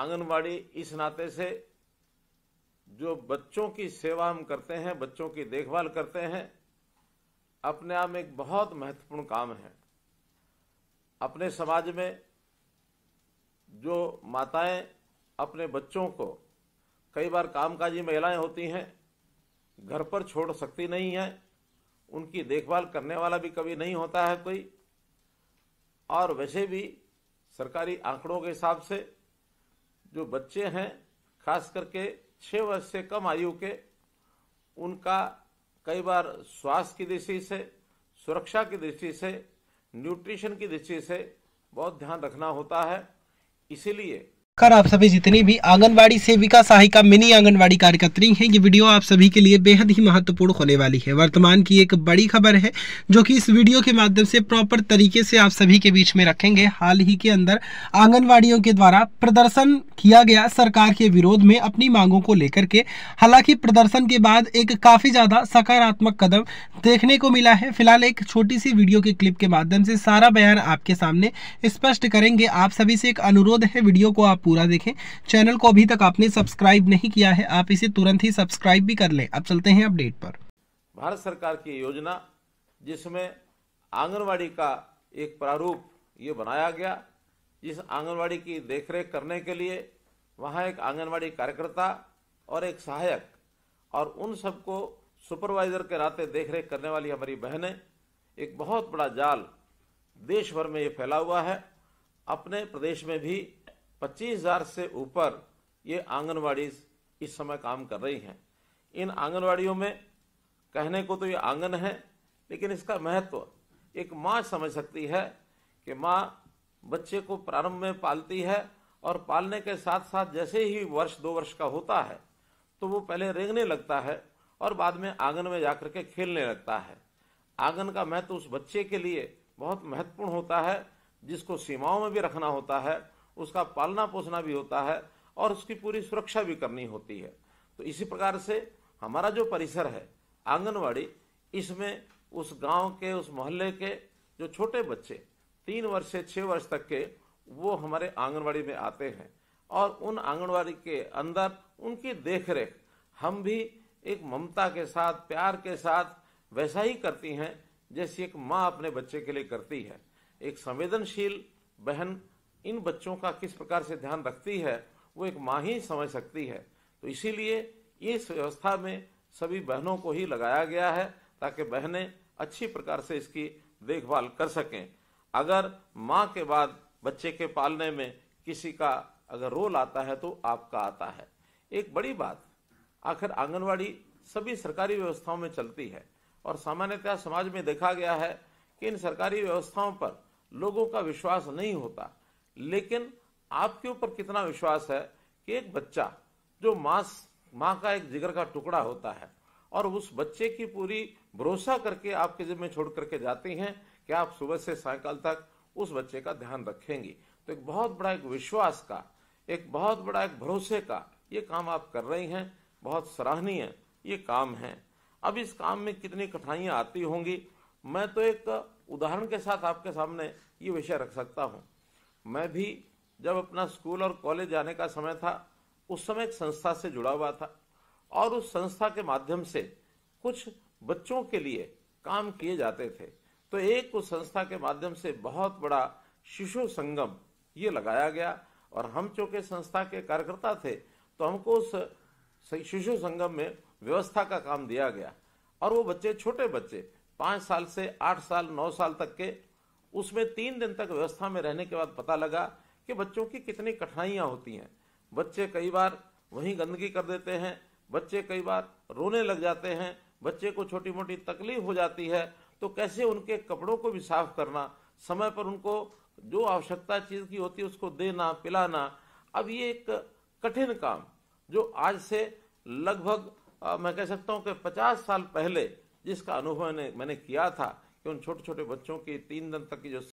आंगनवाड़ी इस नाते से जो बच्चों की सेवा हम करते हैं बच्चों की देखभाल करते हैं अपने आप में एक बहुत महत्वपूर्ण काम है अपने समाज में जो माताएं अपने बच्चों को कई बार कामकाजी महिलाएं होती हैं घर पर छोड़ सकती नहीं हैं उनकी देखभाल करने वाला भी कभी नहीं होता है कोई और वैसे भी सरकारी आंकड़ों के हिसाब से जो बच्चे हैं खास करके छः वर्ष से कम आयु के उनका कई बार स्वास्थ्य की दृष्टि से सुरक्षा की दृष्टि से न्यूट्रिशन की दृष्टि से बहुत ध्यान रखना होता है इसीलिए कर आप सभी जितनी भी आंगनवाड़ी सेविका सहायिका मिनी आंगनवाड़ी कार्यकर्त्री हैं ये वीडियो आप सभी के लिए बेहद ही महत्वपूर्ण होने वाली है वर्तमान की एक बड़ी खबर है जो कि इस वीडियो के माध्यम से प्रॉपर तरीके से आप सभी के बीच में रखेंगे हाल ही के अंदर आंगनवाड़ियों के द्वारा प्रदर्शन किया गया सरकार के विरोध में अपनी मांगों को लेकर के हालांकि प्रदर्शन के बाद एक काफ़ी ज़्यादा सकारात्मक कदम देखने को मिला है फिलहाल एक छोटी सी वीडियो के क्लिप के माध्यम से सारा बयान आपके सामने स्पष्ट करेंगे आप सभी से एक अनुरोध है वीडियो को आप पूरा देखें चैनल को अभी तक आपने सब्सक्राइब नहीं किया है आप इसे तुरंत ही सब्सक्राइब भी कर लें अब चलते हैं अपडेट पर भारत सरकार की योजना जिसमें आंगनवाड़ी का एक प्रारूप ये बनाया गया जिस आंगनवाड़ी की देखरेख करने के लिए वहाँ एक आंगनवाड़ी कार्यकर्ता और एक सहायक और उन सबको सुपरवाइजर के नाते देखरेख करने वाली हमारी बहनें एक बहुत बड़ा जाल देश भर में ये फैला हुआ है अपने प्रदेश में भी पच्चीस हजार से ऊपर ये आंगनवाड़ी इस समय काम कर रही हैं इन आंगनवाड़ियों में कहने को तो ये आंगन है लेकिन इसका महत्व एक माँ समझ सकती है कि माँ बच्चे को प्रारंभ में पालती है और पालने के साथ साथ जैसे ही वर्ष दो वर्ष का होता है तो वो पहले रेंगने लगता है और बाद में आंगन में जाकर के खेलने लगता है आंगन का महत्व उस बच्चे के लिए बहुत महत्वपूर्ण होता है जिसको सीमाओं में भी रखना होता है उसका पालना पोसना भी होता है और उसकी पूरी सुरक्षा भी करनी होती है तो इसी प्रकार से हमारा जो परिसर है आंगनवाड़ी इसमें उस गांव के उस मोहल्ले के जो छोटे बच्चे तीन वर्ष से छः वर्ष तक के वो हमारे आंगनवाड़ी में आते हैं और उन आंगनवाड़ी के अंदर उनकी देखरेख हम भी एक ममता के साथ प्यार के साथ वैसा ही करती हैं जैसी एक माँ अपने बच्चे के लिए करती है एक संवेदनशील बहन इन बच्चों का किस प्रकार से ध्यान रखती है वो एक माँ ही समझ सकती है तो इसीलिए इस व्यवस्था में सभी बहनों को ही लगाया गया है ताकि बहनें अच्छी प्रकार से इसकी देखभाल कर सकें अगर माँ के बाद बच्चे के पालने में किसी का अगर रोल आता है तो आपका आता है एक बड़ी बात आखिर आंगनवाड़ी सभी सरकारी व्यवस्थाओं में चलती है और सामान्यतः समाज में देखा गया है कि इन सरकारी व्यवस्थाओं पर लोगों का विश्वास नहीं होता लेकिन आपके ऊपर कितना विश्वास है कि एक बच्चा जो मांस माँ का एक जिगर का टुकड़ा होता है और उस बच्चे की पूरी भरोसा करके आपके जिम्मे छोड़ करके जाती हैं कि आप सुबह से सायकाल तक उस बच्चे का ध्यान रखेंगी तो एक बहुत बड़ा एक विश्वास का एक बहुत बड़ा एक भरोसे का ये काम आप कर रही हैं बहुत सराहनीय ये काम है अब इस काम में कितनी कठिनाइयाँ आती होंगी मैं तो एक उदाहरण के साथ आपके सामने ये विषय रख सकता हूँ मैं भी जब अपना स्कूल और कॉलेज जाने का समय था उस समय एक संस्था से जुड़ा हुआ था और उस संस्था के माध्यम से कुछ बच्चों के लिए काम किए जाते थे तो एक उस संस्था के माध्यम से बहुत बड़ा शिशु संगम ये लगाया गया और हम चूंकि संस्था के कार्यकर्ता थे तो हमको उस शिशु संगम में व्यवस्था का काम दिया गया और वो बच्चे छोटे बच्चे पाँच साल से आठ साल नौ साल तक के उसमें तीन दिन तक व्यवस्था में रहने के बाद पता लगा कि बच्चों की कितनी कठिनाइयाँ होती हैं बच्चे कई बार वहीं गंदगी कर देते हैं बच्चे कई बार रोने लग जाते हैं बच्चे को छोटी मोटी तकलीफ हो जाती है तो कैसे उनके कपड़ों को भी साफ करना समय पर उनको जो आवश्यकता चीज़ की होती है उसको देना पिलाना अब ये एक कठिन काम जो आज से लगभग मैं कह सकता हूँ कि पचास साल पहले जिसका अनुभव मैंने किया था कि उन छोटे छोटे बच्चों की तीन दिन तक की जो